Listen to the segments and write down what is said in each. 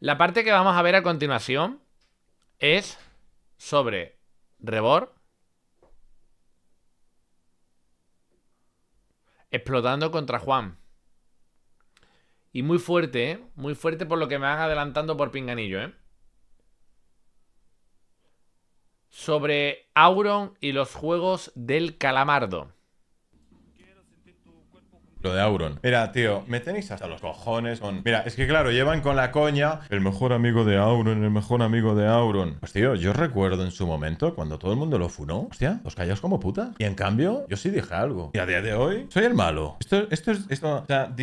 La parte que vamos a ver a continuación es sobre Rebor explotando contra Juan. Y muy fuerte, ¿eh? Muy fuerte por lo que me van adelantando por pinganillo, ¿eh? Sobre Auron y los juegos del calamardo lo de Auron. Mira, tío, me tenéis hasta los cojones con... Mira, es que claro, llevan con la coña el mejor amigo de Auron, el mejor amigo de Auron. Pues tío, yo recuerdo en su momento cuando todo el mundo lo funó. Hostia, os calláis como puta. Y en cambio, yo sí dije algo. Y a día de hoy, soy el malo. Esto, esto es... o sea,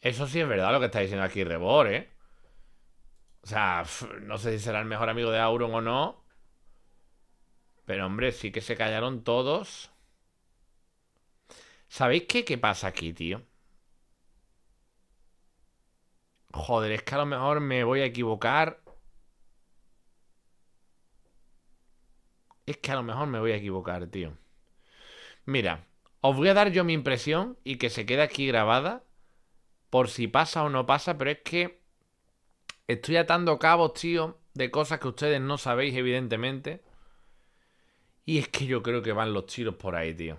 Eso sí es verdad lo que está diciendo aquí Rebor, ¿eh? O sea, no sé si será el mejor amigo de Auron o no. Pero hombre, sí que se callaron todos. ¿Sabéis qué? ¿Qué pasa aquí, tío? Joder, es que a lo mejor me voy a equivocar. Es que a lo mejor me voy a equivocar, tío. Mira, os voy a dar yo mi impresión y que se quede aquí grabada por si pasa o no pasa, pero es que estoy atando cabos, tío, de cosas que ustedes no sabéis, evidentemente. Y es que yo creo que van los tiros por ahí, tío.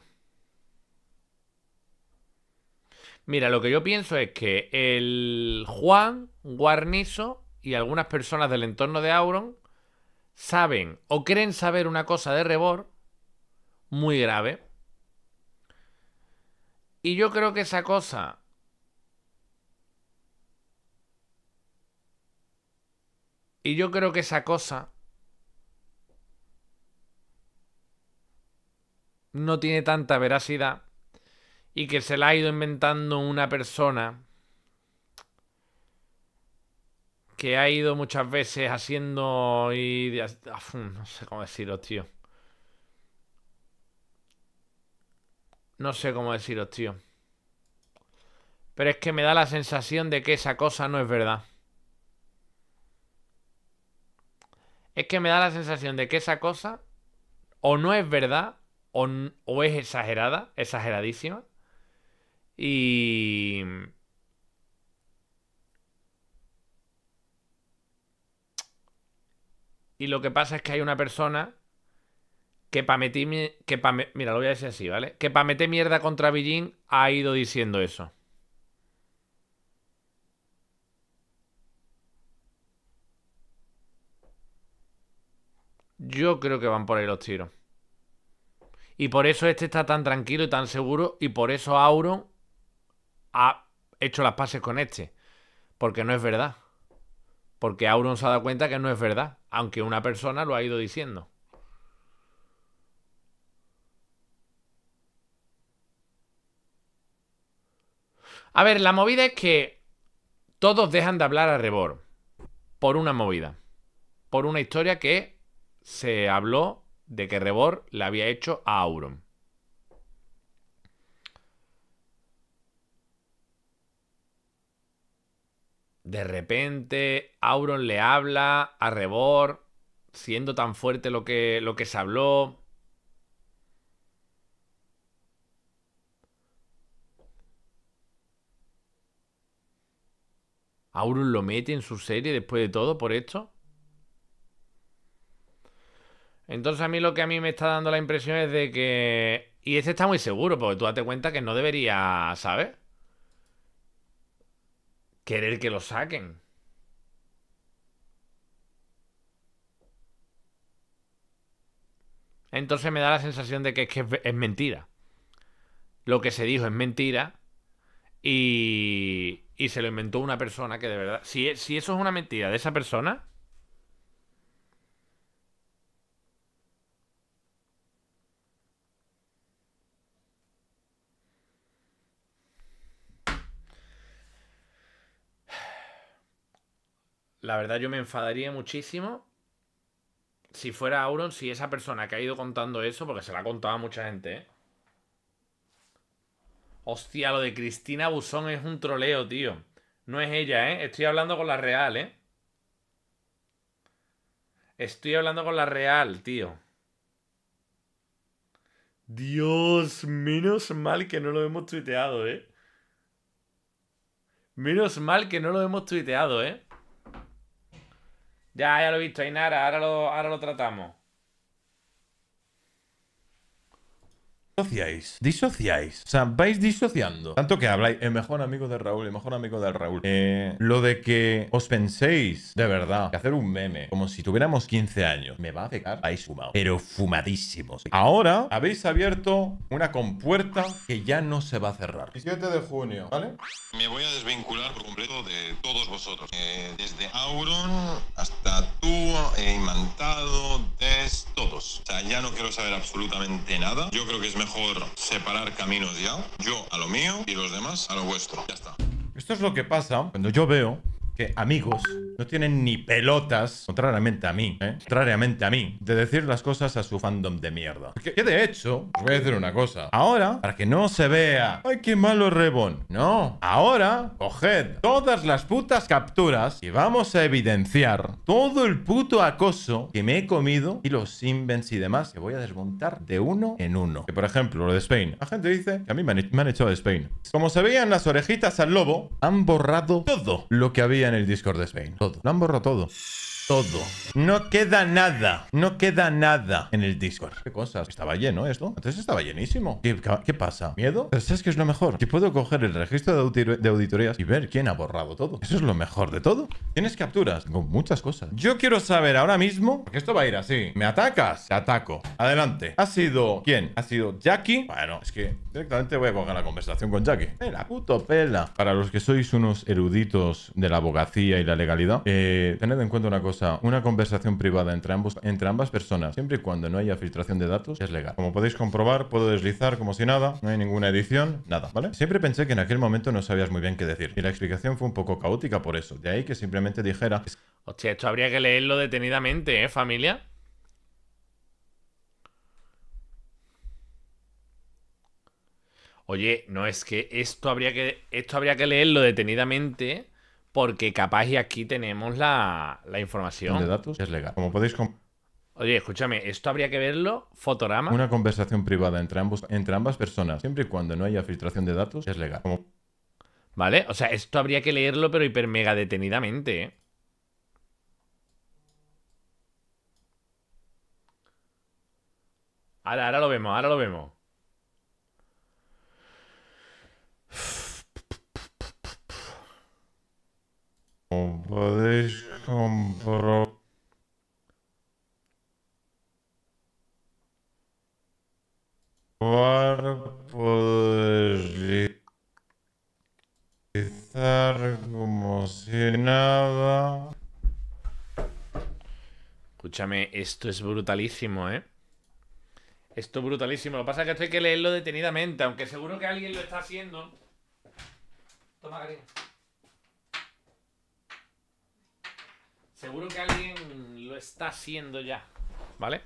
Mira, lo que yo pienso es que el Juan, Guarnizo y algunas personas del entorno de Auron saben o creen saber una cosa de Rebor muy grave. Y yo creo que esa cosa Y yo creo que esa cosa no tiene tanta veracidad y que se la ha ido inventando una persona que ha ido muchas veces haciendo y... Ah, no sé cómo decirlo, tío. No sé cómo decirlo tío. Pero es que me da la sensación de que esa cosa no es verdad. Es que me da la sensación de que esa cosa o no es verdad o, o es exagerada, exageradísima. Y... lo que pasa es que hay una persona que para meter... Que mira, lo voy a decir así, ¿vale? Que para mierda contra Beijing ha ido diciendo eso. Yo creo que van por ahí los tiros. Y por eso este está tan tranquilo y tan seguro. Y por eso Auro ha hecho las pases con este. Porque no es verdad. Porque Auron se ha dado cuenta que no es verdad. Aunque una persona lo ha ido diciendo. A ver, la movida es que todos dejan de hablar a Rebor. Por una movida. Por una historia que se habló de que Rebor le había hecho a Auron. De repente, Auron le habla a Rebor, siendo tan fuerte lo que, lo que se habló. Auron lo mete en su serie después de todo por esto. Entonces a mí lo que a mí me está dando la impresión es de que... Y ese está muy seguro, porque tú date cuenta que no debería, ¿sabes? querer que lo saquen. Entonces me da la sensación de que es, mentira. Lo que se dijo es mentira y, y se lo inventó una persona que de verdad... Si, si eso es una mentira de esa persona, la verdad yo me enfadaría muchísimo si fuera Auron, si esa persona que ha ido contando eso, porque se la ha contado a mucha gente, ¿eh? Hostia, lo de Cristina Buzón es un troleo, tío. No es ella, ¿eh? Estoy hablando con la real, ¿eh? Estoy hablando con la real, tío. Dios, menos mal que no lo hemos tuiteado, ¿eh? Menos mal que no lo hemos tuiteado, ¿eh? Ya, ya lo he visto, Ainara, ahora lo, ahora lo tratamos. Disociáis, disociáis. O sea, vais disociando. Tanto que habláis, el mejor amigo de Raúl, el mejor amigo de Raúl. Eh, lo de que os penséis, de verdad, que hacer un meme como si tuviéramos 15 años me va a pegar, vais fumado. Pero fumadísimos. Ahora habéis abierto una compuerta que ya no se va a cerrar. 17 de junio, ¿vale? Me voy a desvincular por completo de todos vosotros. Eh, desde Auron hasta tú, eh, Imantado, todos. O sea, ya no quiero saber absolutamente nada. Yo creo que es mejor separar caminos ya. Yo a lo mío y los demás a lo vuestro. Ya está. Esto es lo que pasa cuando yo veo amigos no tienen ni pelotas, contrariamente a mí, ¿eh? contrariamente a mí, de decir las cosas a su fandom de mierda. Que, de hecho, os voy a decir una cosa. Ahora, para que no se vea, ay, qué malo Rebon. No, ahora, coged todas las putas capturas y vamos a evidenciar todo el puto acoso que me he comido y los invens y demás que voy a desmontar de uno en uno. Que por ejemplo, lo de Spain. La gente dice que a mí me han, hecho de Spain. Como se veían las orejitas al lobo, han borrado todo lo que había en el Discord de Spain. Todo. Lo han borrado todo todo. No queda nada. No queda nada en el Discord. ¿Qué cosas? Estaba lleno esto. Antes estaba llenísimo. ¿Qué, pasa? ¿Miedo? ¿sabes qué es lo mejor? Que puedo coger el registro de, auditorías y ver quién ha borrado todo. Eso es lo mejor de todo. Tienes capturas. con muchas cosas. Yo quiero saber ahora mismo. Porque esto va a ir así. ¿Me atacas? Te ataco. Adelante. ¿Ha sido quién? ¿Ha sido Jackie? Bueno, es que directamente voy a coger la conversación con Jackie. Pela, puto pela. Para los que sois unos eruditos de la abogacía y la legalidad, eh, tened en cuenta una cosa sea, una conversación privada entre, ambas personas, siempre y cuando no haya filtración de datos, es legal. Como podéis comprobar, puedo deslizar como si nada, no hay ninguna edición, nada, ¿vale? Siempre pensé que en aquel momento no sabías muy bien qué decir, y la explicación fue un poco caótica por eso, de ahí que simplemente dijera... Hostia, esto habría que leerlo detenidamente, ¿eh, familia? Oye, no es que esto habría que esto habría que leerlo detenidamente porque capaz y aquí tenemos la, la información. De datos es legal. Como podéis Oye, escúchame, esto habría que verlo fotograma. Una conversación privada entre, ambos, entre ambas personas, siempre y cuando no haya filtración de datos, es legal. ¿Vale? O sea, esto habría que leerlo, pero hiper mega detenidamente, ¿eh? Ahora, ahora lo vemos, ahora lo vemos. podéis comprobar. poder como si nada. Escúchame, esto es brutalísimo, ¿eh? Esto es brutalísimo. Lo que pasa es que esto hay que leerlo detenidamente, aunque seguro que alguien lo está haciendo. Toma, cariño. Seguro que alguien lo está haciendo ya. ¿Vale?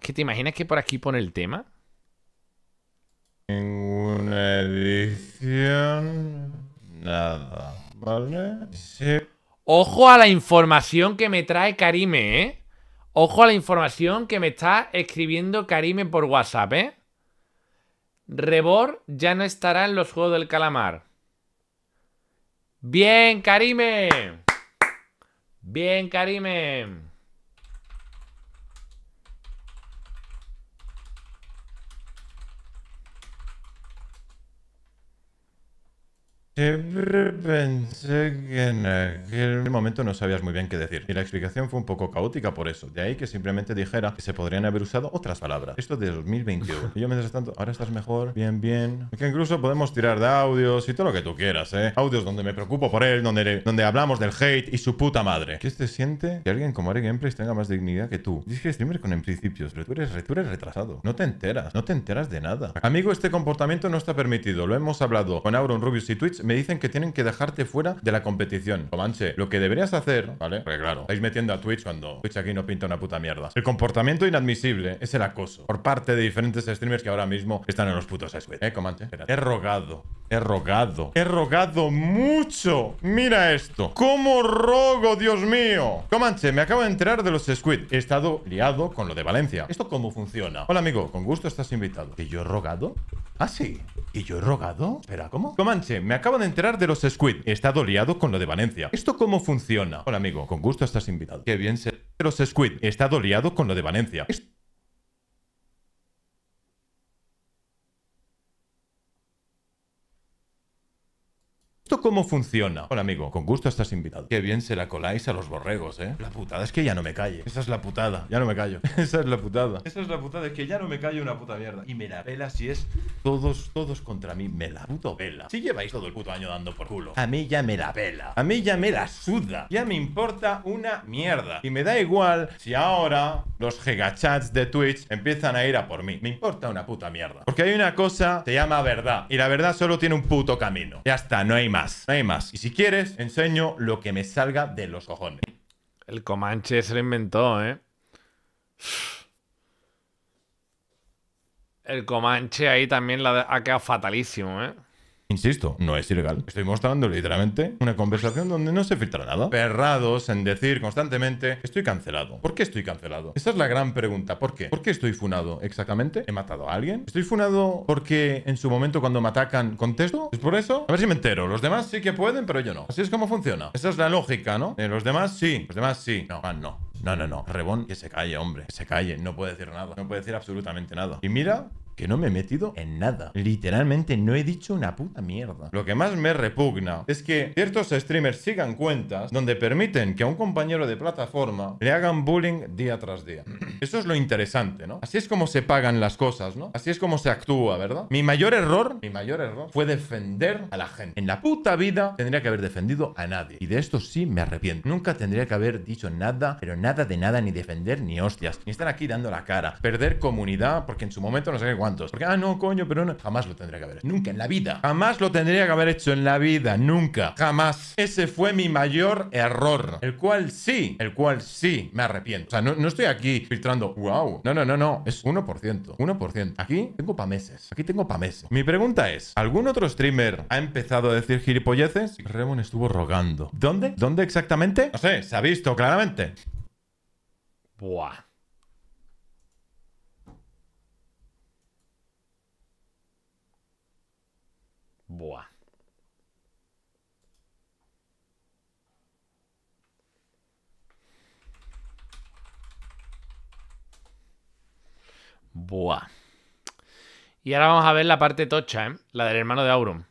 ¿Qué te imaginas que por aquí pone el tema? Ninguna edición. Nada. ¿Vale? Ojo a la información que me trae Karime, ¿eh? Ojo a la información que me está escribiendo Karime por WhatsApp, ¿eh? Rebor ya no estará en los Juegos del Calamar. Bien, Karime. Bien, Karime. Siempre eh, pensé que en aquel momento no sabías muy bien qué decir, y la explicación fue un poco caótica por eso. De ahí que simplemente dijera que se podrían haber usado otras palabras. Esto de 2021. y yo mientras tanto, ahora estás mejor, bien, bien. Que incluso podemos tirar de audios y todo lo que tú quieras, ¿eh? Audios donde me preocupo por él, donde, donde hablamos del hate y su puta madre. ¿Qué te siente que alguien como Ari Gameplays tenga más dignidad que tú? Dices que streamer con principios, pero tú eres, tú eres retrasado. No te enteras, no te enteras de nada. Amigo, este comportamiento no está permitido. Lo hemos hablado con Auron, Rubius y Twitch me dicen que tienen que dejarte fuera de la competición. Comanche, lo que deberías hacer, ¿vale? Porque claro, estáis metiendo a Twitch cuando Twitch aquí no pinta una puta mierda. El comportamiento inadmisible es el acoso por parte de diferentes streamers que ahora mismo están en los putos Squid. Eh, Comanche, He rogado, he rogado, he rogado mucho. Mira esto. ¿Cómo rogo, Dios mío? Comanche, me acabo de enterar de los Squid. He estado liado con lo de Valencia. ¿Esto cómo funciona? Hola, amigo, con gusto estás invitado. ¿Y yo he rogado? Ah, sí. ¿Y yo he rogado? Espera, ¿cómo? Comanche, me acabo de entrar enterar de los Squid. He estado liado con lo de Valencia. ¿Esto cómo funciona? Hola, amigo. Con gusto estás invitado. Qué bien se... Los Squid. He estado liado con lo de Valencia. Esto... cómo funciona? Hola, amigo. Con gusto estás invitado. Qué bien se la coláis a los borregos, ¿eh? La putada es que ya no me calle. Esa es la putada. Ya no me callo. Esa es la putada. Esa es la putada. Es que ya no me callo una puta mierda. Y me la pela si es todos, todos contra mí. Me la puto pela. Si lleváis todo el puto año dando por culo. A mí ya me la pela. A mí ya me la suda. Ya me importa una mierda. Y me da igual si ahora los gigachats de Twitch empiezan a ir a por mí. Me importa una puta mierda. Porque hay una cosa, que se llama verdad. Y la verdad solo tiene un puto camino. Ya está, no hay más hay más. Y si quieres, enseño lo que me salga de los cojones. El Comanche se lo inventó, ¿eh? El Comanche ahí también la ha quedado fatalísimo, ¿eh? Insisto, no es ilegal. Estoy mostrando literalmente una conversación donde no se filtra nada. Perrados en decir constantemente, estoy cancelado. ¿Por qué estoy cancelado? Esa es la gran pregunta. ¿Por qué? ¿Por qué estoy funado exactamente? ¿He matado a alguien? ¿Estoy funado porque en su momento cuando me atacan contesto? ¿Es por eso? A ver si me entero. Los demás sí que pueden, pero yo no. Así es como funciona. Esa es la lógica, ¿no? Eh, los demás sí. Los demás sí. No, ah, no. No, no, no. Rebón, que se calle, hombre. se calle. No puede decir nada. No puede decir absolutamente nada. Y mira que no me he metido en nada. Literalmente no he dicho una puta mierda. Lo que más me repugna es que ciertos streamers sigan cuentas donde permiten que a un compañero de plataforma le hagan bullying día tras día. Eso es lo interesante, ¿no? Así es como se pagan las cosas, ¿no? Así es como se actúa, ¿verdad? Mi mayor error, mi mayor error fue defender a la gente. En la puta vida tendría que haber defendido a nadie. Y de esto sí me arrepiento. Nunca tendría que haber dicho nada, pero nada de nada, ni defender ni hostias. Ni estar aquí dando la cara. Perder comunidad porque en su momento no sé qué porque, ah, no, coño, pero no. Jamás lo tendría que haber hecho. Nunca en la vida. Jamás lo tendría que haber hecho en la vida. Nunca. Jamás. Ese fue mi mayor error. El cual sí, el cual sí me arrepiento. O sea, no, estoy aquí filtrando, wow. No, no, no, no. Es 1%. 1%. Aquí tengo pa' meses. Aquí tengo pa' meses. Mi pregunta es, ¿algún otro streamer ha empezado a decir gilipolleces? Remon estuvo rogando. ¿Dónde? ¿Dónde exactamente? No sé, se ha visto claramente. Buah. Buah. Buah. Y ahora vamos a ver la parte tocha, ¿eh? La del hermano de Aurum.